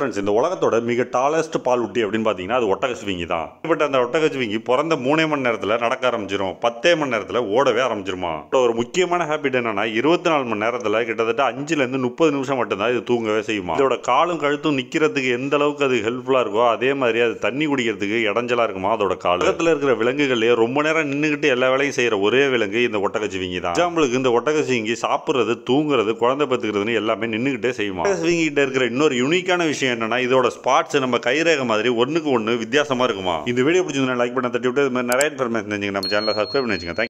friends இந்த உலகத்தோட மிக டாலஸ்ட் அப்படின்னு பார்த்தீங்கன்னா அது தான் பட் அந்த பிறந்த மூணே மணி நேரத்தில் நடக்க ஆரம்பிச்சிடும் பத்தே மணி நேரத்தில் ஓடவே ஆரம்பிச்சிருமா ஒரு முக்கியமான ஹேபிட் என்னன்னா இருபத்தி நாலு மணி நேரத்தில் கிட்டத்தட்ட அஞ்சுலேருந்து முப்பது நிமிஷம் மட்டும்தான் இது தூங்கவே செய்யுமா இதோட காலும் கழுத்தும் நிற்கிறதுக்கு எந்த அளவுக்கு அது ஹெல்ப்ஃபுல்லாக இருக்கோ அதே மாதிரி அது தண்ணி குடிக்கிறதுக்கு இடைஞ்சலாக இருக்குமா அதோட கால் உலகத்தில் இருக்கிற விலங்குகளே ரொம்ப நேரம் நின்றுக்கிட்டு எல்லா வேலையும் செய்கிற ஒரே விலங்கு இந்த ஒட்டகச்சிவிங்கி தான் எக்ஸாம்பிளுக்கு இந்த ஒட்டகச்சிவிங்கி சாப்பிட்றது தூங்குறது குழந்தை பத்துக்கிறதுன்னு எல்லாமே நின்றுக்கிட்டே செய்யுமா இருக்கிற இன்னொரு யூனிக்கான விஷயம் என்னன்னா இதோட ஸ்பாட்ஸ் நம்ம கைரேக மாதிரி ஒன்றுக்கு ஒன்று வித்தியாசமாக இருக்குமா இந்த வீடியோ பிடிச்சிருந்தா லைக் பண்ண தட்டி விட்டு நிறைய இன்ஃபர்மேஷன் தெரிஞ்சுங்க நம்ம சேனலை சப்ஸ்கிரைப் பண்ணி வச்சுக்கோங்க